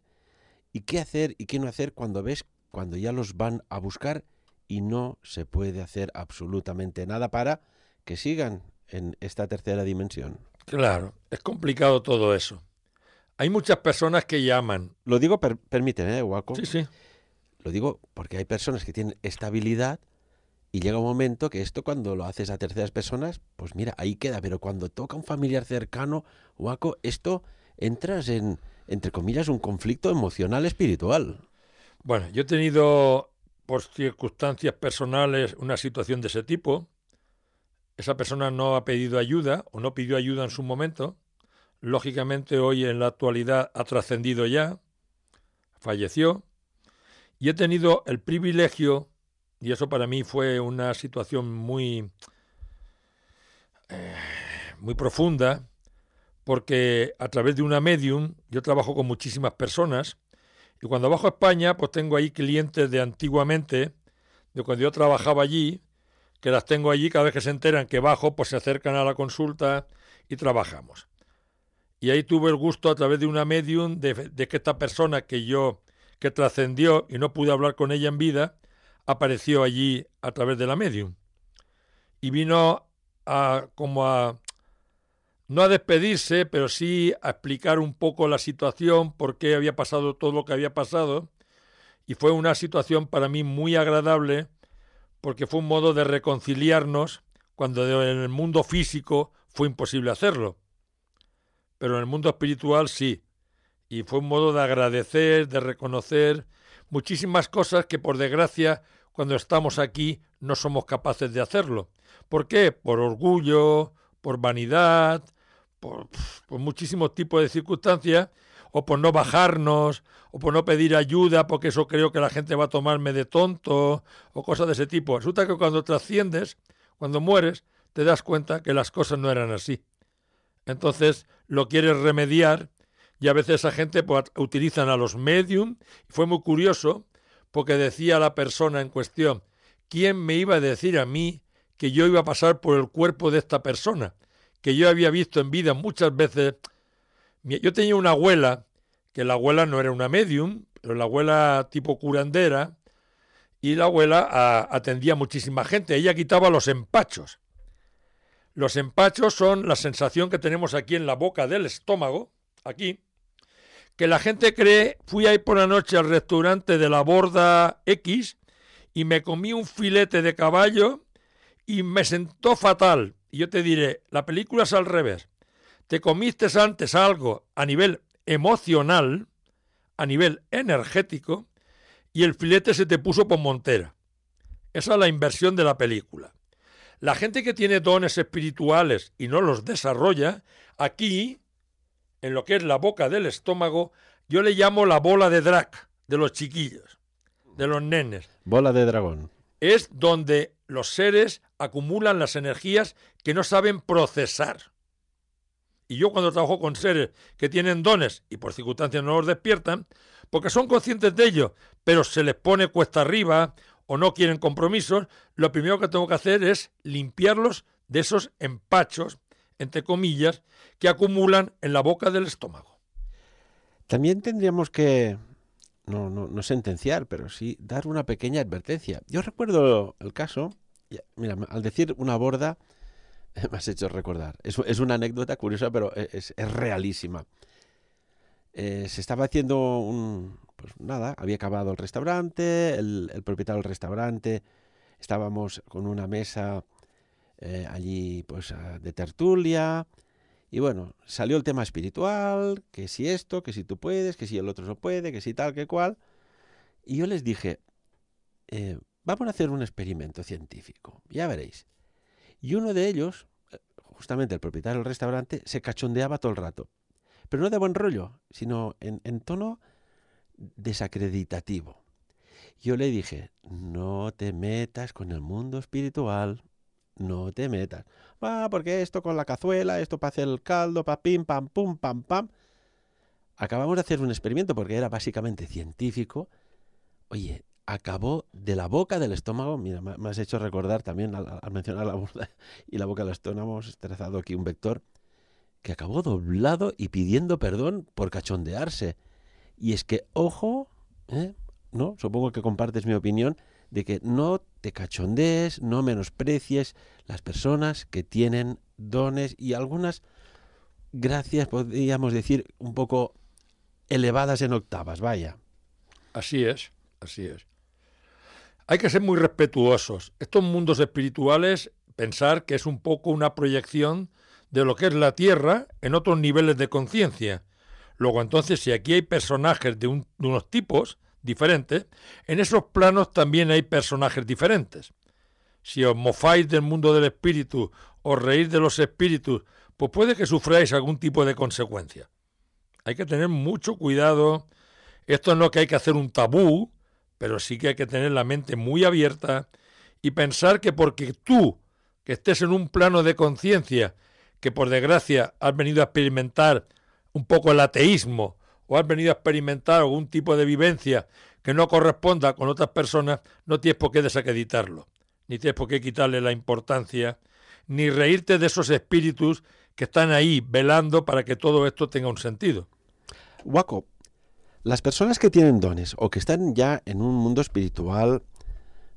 y qué hacer y qué no hacer cuando ves cuando ya los van a buscar y no se puede hacer absolutamente nada para que sigan en esta tercera dimensión. Claro, es complicado todo eso. Hay muchas personas que llaman. Lo digo, permíteme, ¿eh, Waco? Sí, sí. Lo digo porque hay personas que tienen estabilidad y llega un momento que esto cuando lo haces a terceras personas, pues mira, ahí queda, pero cuando toca un familiar cercano, guaco, esto entras en, entre comillas, un conflicto emocional espiritual. Bueno, yo he tenido por circunstancias personales una situación de ese tipo. Esa persona no ha pedido ayuda o no pidió ayuda en su momento. Lógicamente hoy en la actualidad ha trascendido ya, falleció. Y he tenido el privilegio y eso para mí fue una situación muy, eh, muy profunda, porque a través de una medium yo trabajo con muchísimas personas. Y cuando bajo a España, pues tengo ahí clientes de antiguamente, de cuando yo trabajaba allí, que las tengo allí, cada vez que se enteran que bajo, pues se acercan a la consulta y trabajamos. Y ahí tuve el gusto a través de una medium de, de que esta persona que yo, que trascendió y no pude hablar con ella en vida, apareció allí a través de la medium y vino a como a no a despedirse, pero sí a explicar un poco la situación, por qué había pasado todo lo que había pasado. Y fue una situación para mí muy agradable, porque fue un modo de reconciliarnos cuando en el mundo físico fue imposible hacerlo. Pero en el mundo espiritual sí. Y fue un modo de agradecer, de reconocer muchísimas cosas que por desgracia cuando estamos aquí no somos capaces de hacerlo. ¿Por qué? Por orgullo, por vanidad, por, muchísimos tipos de circunstancias, o por no bajarnos, o por no pedir ayuda, porque eso creo que la gente va a tomarme de tonto, o cosas de ese tipo. Resulta que cuando trasciendes, cuando mueres, te das cuenta que las cosas no eran así. Entonces lo quieres remediar y a veces esa gente pues, utilizan a los medium. Fue muy curioso porque decía la persona en cuestión, ¿quién me iba a decir a mí que yo iba a pasar por el cuerpo de esta persona? Que yo había visto en vida muchas veces. Yo tenía una abuela, que la abuela no era una medium, pero la abuela tipo curandera, y la abuela atendía a muchísima gente. Ella quitaba los empachos. Los empachos son la sensación que tenemos aquí en la boca del estómago, aquí, que la gente cree, fui ahí por la noche al restaurante de la borda X y me comí un filete de caballo y me sentó fatal. Y yo te diré, la película es al revés. Te comiste antes algo a nivel emocional, a nivel energético, y el filete se te puso por montera. Esa es la inversión de la película. La gente que tiene dones espirituales y no los desarrolla, aquí en lo que es la boca del estómago, yo le llamo la bola de drac, de los chiquillos, de los nenes. Bola de dragón. Es donde los seres acumulan las energías que no saben procesar. Y yo cuando trabajo con seres que tienen dones y por circunstancias no los despiertan, porque son conscientes de ello, pero se les pone cuesta arriba o no quieren compromisos, lo primero que tengo que hacer es limpiarlos de esos empachos entre comillas, que acumulan en la boca del estómago. También tendríamos que, no, no, sentenciar, pero sí dar una pequeña advertencia. Yo recuerdo el caso, mira, al decir una borda, *laughs* me has hecho recordar. Es, una anécdota curiosa, pero e, es, realísima. Eh, se estaba haciendo un... Pues nada, había acabado el restaurante, el propietario del restaurante, estábamos con una mesa eh, allí pues de tertulia. Y bueno, salió el tema espiritual, que si esto, que si tú puedes, que si el otro no puede, que si tal, que cual. Y yo les dije, eh, vamos a hacer un experimento científico, ya veréis. Y uno de ellos, eh, justamente el propietario del restaurante, se cachondeaba todo el rato. Pero no de buen rollo, sino en tono desacreditativo. Yo le dije, no te metas con el mundo espiritual no te metas. Va, ah, porque esto con la cazuela, esto para hacer el caldo, pa pim, pam, pum, pam, pam. Acabamos de hacer un experimento porque era básicamente científico. Oye, acabó de la boca del estómago. Mira, me has hecho recordar también al, mencionar la boca y la boca del estómago, hemos trazado aquí un vector que acabó doblado y pidiendo perdón por cachondearse. Y es que, ojo, ¿eh? ¿no? Supongo que compartes mi opinión de que no te cachondees, no menosprecies las personas que tienen dones y algunas gracias, podríamos decir, un poco elevadas en octavas, vaya. Así es, así es. Hay que ser muy respetuosos. Estos mundos espirituales, pensar que es un poco una proyección de lo que es la Tierra en otros niveles de conciencia. Luego entonces, si aquí hay personajes de, unos tipos, diferentes, en esos planos también hay personajes diferentes. Si os mofáis del mundo del espíritu, o reís de los espíritus, pues puede que sufráis algún tipo de consecuencia. Hay que tener mucho cuidado. Esto no es que hay que hacer un tabú, pero sí que hay que tener la mente muy abierta y pensar que porque tú, que estés en un plano de conciencia, que por desgracia has venido a experimentar un poco el ateísmo o has venido a experimentar algún tipo de vivencia que no corresponda con otras personas, no tienes por qué desacreditarlo, ni tienes por qué quitarle la importancia, ni reírte de esos espíritus que están ahí velando para que todo esto tenga un sentido. Waco, las personas que tienen dones o que están ya en un mundo espiritual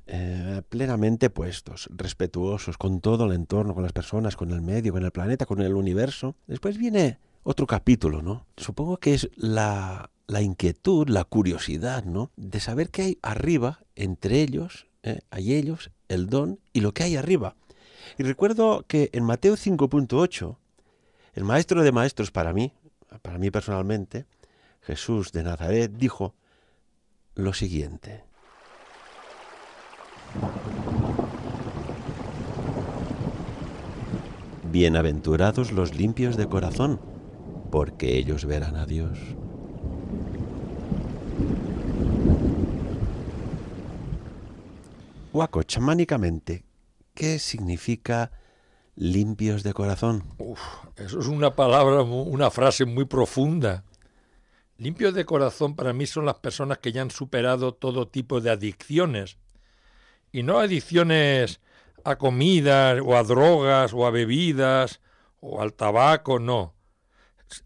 eh, plenamente puestos, respetuosos con todo el entorno, con las personas, con el medio, con el planeta, con el universo, después viene otro capítulo, ¿no? Supongo que es la, inquietud, la curiosidad, ¿no? De saber qué hay arriba, entre ellos, ¿eh? hay ellos, el don y lo que hay arriba. Y recuerdo que en Mateo 5.8, el maestro de maestros para mí, para mí personalmente, Jesús de Nazaret, dijo lo siguiente. Bienaventurados los limpios de corazón porque ellos verán a Dios. Guaco, chamánicamente, ¿qué significa limpios de corazón? eso es una palabra, una frase muy profunda. Limpios de corazón para mí son las personas que ya han superado todo tipo de adicciones. Y no adicciones a comidas o a drogas o a bebidas o al tabaco, no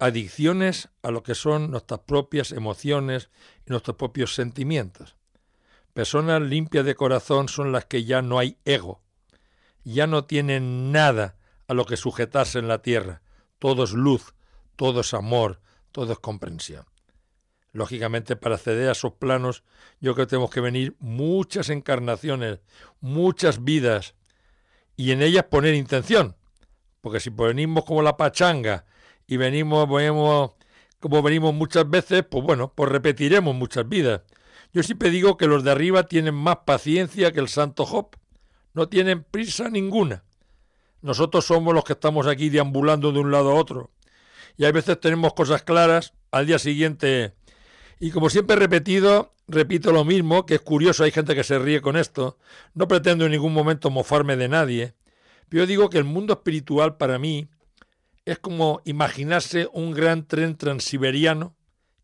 adicciones a lo que son nuestras propias emociones y nuestros propios sentimientos. Personas limpias de corazón son las que ya no hay ego, ya no tienen nada a lo que sujetarse en la tierra. Todo es luz, todo es amor, todo es comprensión. Lógicamente, para acceder a esos planos, yo creo que tenemos que venir muchas encarnaciones, muchas vidas, y en ellas poner intención. Porque si ponemos como la pachanga y venimos, como venimos muchas veces, pues bueno, pues repetiremos muchas vidas. Yo siempre digo que los de arriba tienen más paciencia que el santo Job. No tienen prisa ninguna. Nosotros somos los que estamos aquí deambulando de un lado a otro. Y a veces tenemos cosas claras al día siguiente. Y como siempre he repetido, repito lo mismo, que es curioso, hay gente que se ríe con esto. No pretendo en ningún momento mofarme de nadie. Pero yo digo que el mundo espiritual para mí es como imaginarse un gran tren transiberiano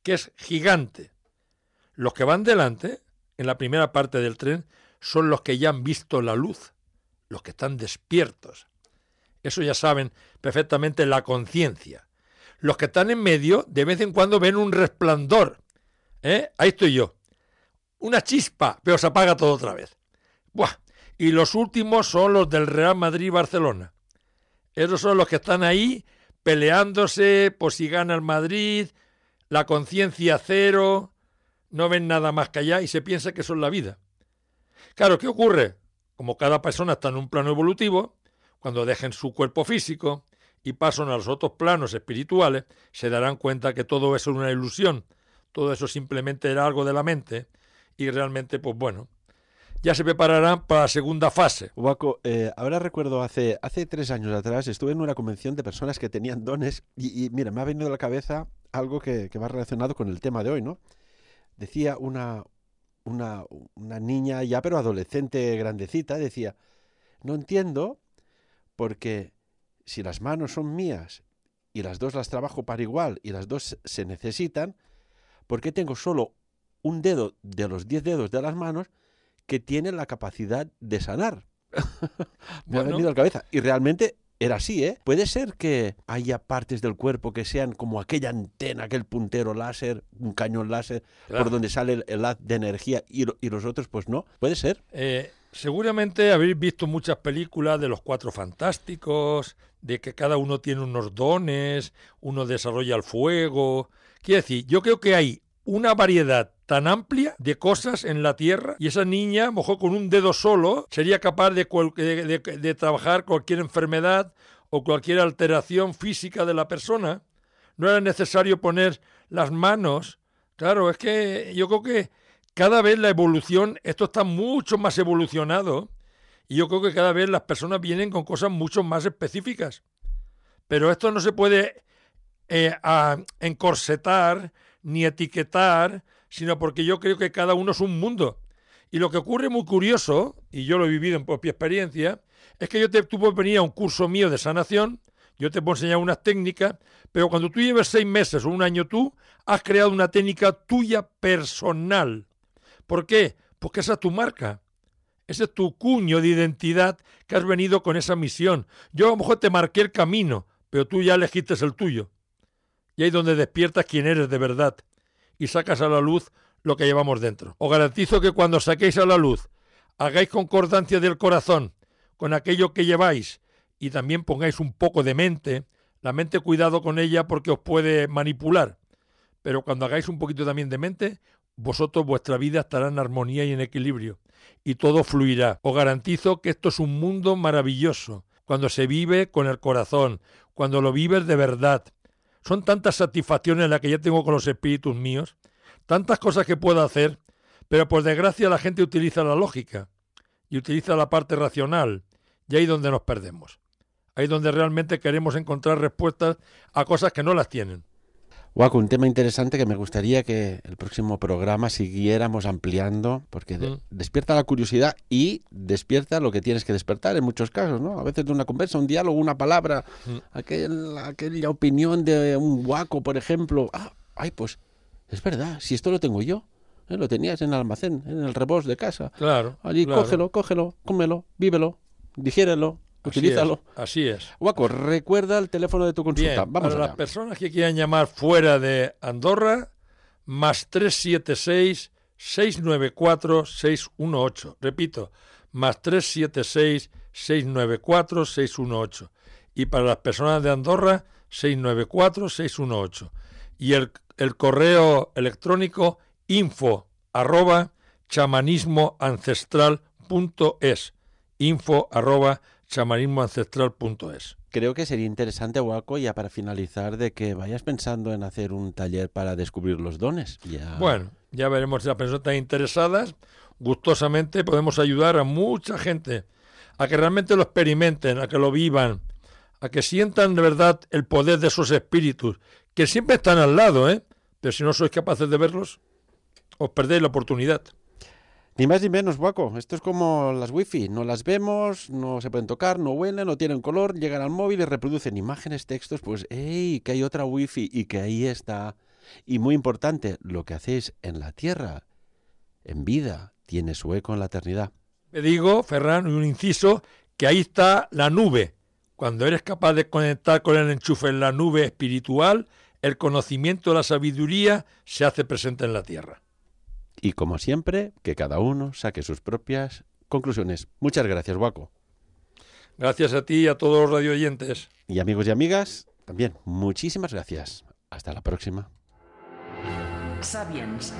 que es gigante. Los que van delante, en la primera parte del tren, son los que ya han visto la luz, los que están despiertos. Eso ya saben perfectamente la conciencia. Los que están en medio, de vez en cuando ven un resplandor. ¿Eh? Ahí estoy yo. Una chispa, pero se apaga todo otra vez. Buah. Y los últimos son los del Real Madrid-Barcelona esos son los que están ahí peleándose por si gana el Madrid, la conciencia cero, no ven nada más que allá y se piensa que son la vida. Claro, ¿qué ocurre? Como cada persona está en un plano evolutivo, cuando dejen su cuerpo físico y pasan a los otros planos espirituales, se darán cuenta que todo eso es una ilusión, todo eso simplemente era algo de la mente y realmente, pues bueno, ya se prepararán para la segunda fase. Guaco, eh, ahora recuerdo hace, hace tres años atrás estuve en una convención de personas que tenían dones y, mira, me ha venido a la cabeza algo que, que, va relacionado con el tema de hoy, ¿no? Decía una, una, una niña ya, pero adolescente grandecita, decía, no entiendo porque si las manos son mías y las dos las trabajo para igual y las dos se necesitan, ¿por qué tengo solo un dedo de los diez dedos de las manos que tiene la capacidad de sanar. *laughs* Me ha venido a la cabeza. Y realmente era así, ¿eh? Puede ser que haya partes del cuerpo que sean como aquella antena, aquel puntero láser, un cañón láser, por donde sale el, haz de energía y, los otros, pues no. Puede ser. Eh, seguramente habéis visto muchas películas de los cuatro fantásticos, de que cada uno tiene unos dones, uno desarrolla el fuego. Quiero decir, yo creo que hay una variedad tan amplia de cosas en la tierra y esa niña, mojó con un dedo solo, sería capaz de, de, trabajar cualquier enfermedad o cualquier alteración física de la persona. No era necesario poner las manos. Claro, es que yo creo que cada vez la evolución, esto está mucho más evolucionado y yo creo que cada vez las personas vienen con cosas mucho más específicas. Pero esto no se puede eh, encorsetar ni etiquetar sino porque yo creo que cada uno es un mundo. Y lo que ocurre muy curioso, y yo lo he vivido en propia experiencia, es que yo te, tú puedes venir a un curso mío de sanación, yo te puedo enseñar unas técnicas, pero cuando tú lleves seis meses o un año tú, has creado una técnica tuya personal. ¿Por qué? Porque esa es tu marca. Ese es tu cuño de identidad que has venido con esa misión. Yo a lo mejor te marqué el camino, pero tú ya elegiste el tuyo. Y ahí es donde despiertas quién eres de verdad y sacas a la luz lo que llevamos dentro. Os garantizo que cuando saquéis a la luz, hagáis concordancia del corazón con aquello que lleváis y también pongáis un poco de mente, la mente cuidado con ella porque os puede manipular, pero cuando hagáis un poquito también de mente, vosotros vuestra vida estará en armonía y en equilibrio y todo fluirá. Os garantizo que esto es un mundo maravilloso cuando se vive con el corazón, cuando lo vives de verdad, son tantas satisfacciones las que ya tengo con los espíritus míos, tantas cosas que puedo hacer, pero por desgracia la gente utiliza la lógica y utiliza la parte racional, y ahí donde nos perdemos. Ahí donde realmente queremos encontrar respuestas a cosas que no las tienen. Guaco, un tema interesante que me gustaría que el próximo programa siguiéramos ampliando, porque mm. despierta la curiosidad y despierta lo que tienes que despertar en muchos casos, ¿no? A veces de una conversa, un diálogo, una palabra, mm. aquel, aquella opinión de un guaco, por ejemplo. Ah, ay, pues es verdad, si esto lo tengo yo. ¿eh? Lo tenías en el almacén, en el rebos de casa. Claro. Allí, cógelo, cógelo, cómelo, vívelo, digiérelo, Utilízalo. así es. Guaco, recuerda el teléfono de tu consulta. para las personas que quieran llamar fuera de Andorra, más 376-694-618. Repito, más 376-694-618. Y para las personas de Andorra, 694-618. Y el, correo electrónico info arroba chamanismoancestral.es. Info arroba chamarismoancestral.es Creo que sería interesante, Waco, ya para finalizar, de que vayas pensando en hacer un taller para descubrir los dones. Bueno, ya veremos si las personas están interesadas. Gustosamente podemos ayudar a mucha gente a que realmente lo experimenten, a que lo vivan, a que sientan de verdad el poder de sus espíritus, que siempre están al lado, ¿eh? Pero si no sois capaces de verlos, os perdéis la oportunidad. Ni más ni menos, guaco. Esto es como las wifi. No las vemos, no se pueden tocar, no huelen, no tienen color, llegan al móvil y reproducen imágenes, textos. Pues, ¡hey! Que hay otra wifi y que ahí está. Y muy importante, lo que hacéis en la tierra, en vida, tiene su eco en la eternidad. Me digo, Ferran, un inciso, que ahí está la nube. Cuando eres capaz de conectar con el enchufe en la nube espiritual, el conocimiento, la sabiduría se hace presente en la tierra. Y como siempre, que cada uno saque sus propias conclusiones. Muchas gracias, Guaco. Gracias a ti y a todos los radioyentes. Y amigos y amigas, también muchísimas gracias. Hasta la próxima. Sabiens.